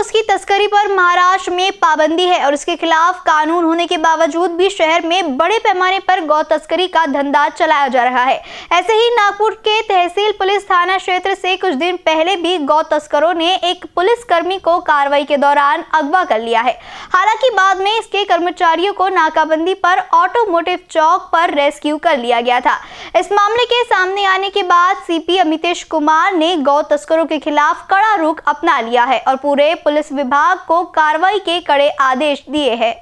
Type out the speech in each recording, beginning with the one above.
उसकी तस्करी पर महाराष्ट्र में पाबंदी है और उसके खिलाफ कानून होने के बावजूद भी शहर में बड़े पैमाने पर गौ तस्करी का धंधा चलाया जा रहा है ऐसे ही नागपुर के तहसील पुलिस थाना क्षेत्र से कुछ दिन पहले भी गौ तस्करों ने एक पुलिसकर्मी को कार्रवाई के दौरान अगवा कर लिया है हालांकि बाद में इसके कर्मचारियों को नाकाबंदी पर ऑटोमोटिव चौक पर रेस्क्यू कर लिया गया था इस मामले के सामने आने के बाद सीपी अमितेश कुमार ने गौ तस्करों के खिलाफ कड़ा रुख अपना लिया है और पूरे पुलिस विभाग को कार्रवाई के कड़े आदेश दिए हैं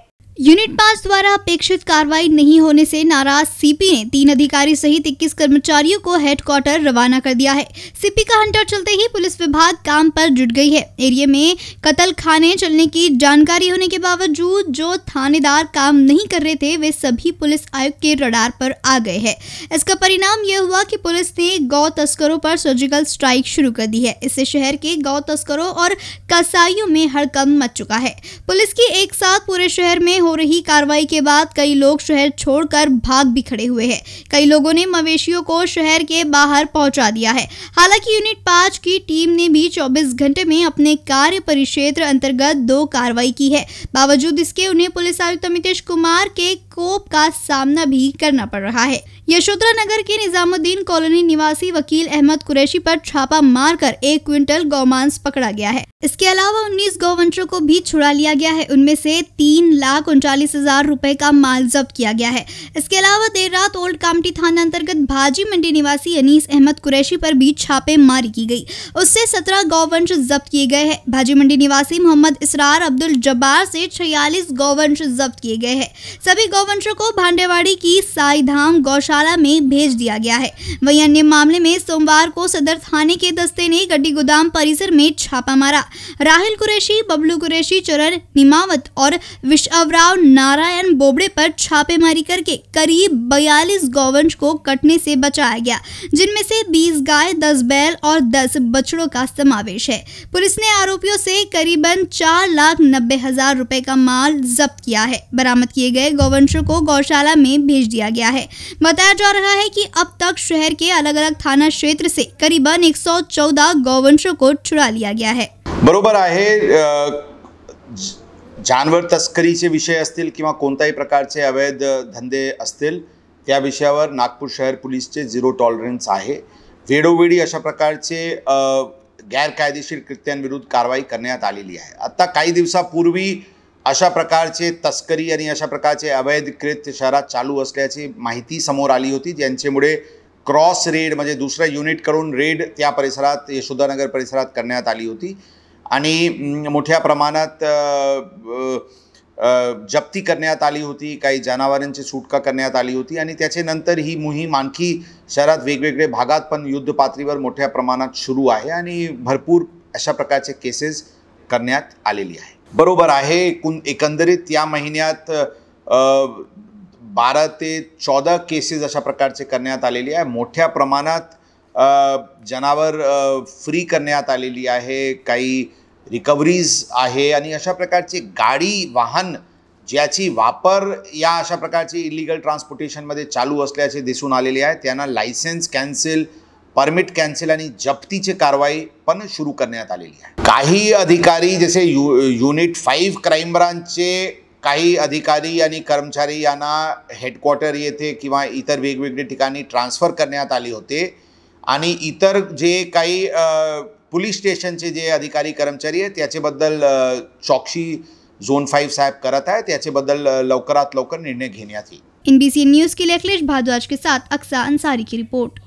यूनिट पांच द्वारा अपेक्षित कार्रवाई नहीं होने से नाराज सीपी ने तीन अधिकारी सहित 21 कर्मचारियों को हेडक्वार्टर रवाना कर दिया है सीपी का हंटर चलते ही पुलिस विभाग काम पर जुट गई है एरिया में कतल खाने चलने की जानकारी होने के बावजूद जो थानेदार काम नहीं कर रहे थे वे सभी पुलिस आयुक्त के रडार पर आ गए है इसका परिणाम यह हुआ की पुलिस ने गौ तस्करों पर सर्जिकल स्ट्राइक शुरू कर दी है इससे शहर के गौ तस्करों और कसाईयों में हड़कम मच चुका है पुलिस की एक साथ पूरे शहर में हो रही कार्रवाई के बाद कई लोग शहर छोड़कर भाग भी खड़े हुए हैं कई लोगों ने मवेशियों को शहर के बाहर पहुंचा दिया है हालांकि यूनिट पांच की टीम ने भी चौबीस घंटे में अपने कार्य परिक्षेत्र अंतर्गत दो कार्रवाई की है बावजूद इसके उन्हें पुलिस आयुक्त अमितेश कुमार के स्कोप का सामना भी करना पड़ रहा है यशोधरा नगर के निजामुद्दीन कॉलोनी निवासी वकील अहमद कुरैशी पर छापा मारकर एक क्विंटल गौमांस पकड़ा गया है इसके अलावा 19 गौवंशों को भी छुड़ा लिया गया है उनमें से तीन लाख उनचालीस हजार रूपए का माल जब्त किया गया है इसके अलावा देर रात ओल्ड कामटी थाना अंतर्गत भाजी मंडी निवासी अनीस अहमद कुरैशी पर भी छापे मारी की गई उससे सत्रह गौवंश जब्त किए गए हैं भाजी मंडी निवासी मोहम्मद इसरार अब्दुल जब्बार से छियालीस गौवंश जब्त किए गए हैं सभी गौ गौवंशों को भांडेवाड़ी की साई धाम गौशाला में भेज दिया गया है वहीं अन्य मामले में सोमवार को सदर थाने के दस्ते ने गड्डी गोदाम परिसर में छापा मारा राहिल कुरैशी बबलू कुरैशी चरण निमावत और विश्वराव नारायण बोबड़े पर छापेमारी करके करीब बयालीस गौवंश को कटने से बचाया गया जिनमें से बीस गाय दस बैल और दस बछड़ों का समावेश है पुलिस ने आरोपियों से करीबन चार लाख नब्बे हजार रुपए का माल जब्त किया है बरामद किए गए गौवंश छात्र को गौशाला में भेज दिया गया है बताया जा रहा है कि अब तक शहर के अलग अलग थाना क्षेत्र से करीबन 114 सौ चौदह गौवंशों को छुड़ा लिया गया है बरोबर आहे जानवर तस्करी से विषय असतील किंवा कोणत्याही प्रकारचे अवैध धंदे असतील त्या विषयावर नागपूर शहर पोलीसचे झिरो टॉलरन्स आहे वेळोवेळी अशा प्रकारचे गैरकायदेशीर कृत्यांविरुद्ध कारवाई करण्यात आलेली आहे आत्ता काही दिवसापूर्वी अशा प्रकारचे तस्करी आणि अशा प्रकारचे अवैधकृत शहरात चालू असल्याची माहिती समोर आली होती ज्यांच्यामुळे क्रॉस रेड म्हणजे दुसऱ्या युनिटकडून रेड त्या परिसरात यशोदानगर परिसरात करण्यात आली होती आणि मोठ्या प्रमाणात जप्ती करण्यात आली होती काही जनावरांची सुटका करण्यात आली होती आणि त्याच्यानंतर ही मोहीम आणखी शहरात वेगवेगळे भागात पण युद्धपातळीवर मोठ्या प्रमाणात सुरू आहे आणि भरपूर अशा प्रकारचे केसेस करण्यात आलेली आहे बरोबर आहे एकूण एकंदरीत या महिन्यात बारा ते चौदा केसेस अशा प्रकारचे करण्यात आलेली आहे मोठ्या प्रमाणात जनावर फ्री करण्यात आलेली आहे काही रिकव्हरीज आहे आणि अशा प्रकारचे गाडी वाहन ज्याची वापर या अशा प्रकारची इलिगल ट्रान्सपोर्टेशनमध्ये चालू असल्याचे दिसून आलेले आहे त्यांना लायसन्स कॅन्सल परमिट कॅन्सल आणि जप्तीची कारवाई पण सुरू करण्यात आलेली आहे काही अधिकारी जसे यु युनिट फाईव्ह क्राईम ब्रांचचे काही अधिकारी आणि कर्मचारी यांना हेडक्वार्टर येथे किंवा इतर वेगवेगळे ठिकाणी ट्रान्सफर करण्यात आले होते आणि इतर जे काही पोलीस स्टेशनचे जे अधिकारी कर्मचारी आहेत त्याच्याबद्दल चौकशी झोन फाईव्ह साहेब करत आहे त्याच्याबद्दल लवकरात लवकर निर्णय घेण्यात येईल एनबीसी न्यूज के लिए अखिलेश भारद्वाज के साथ अक्सा अंसारी की रिपोर्ट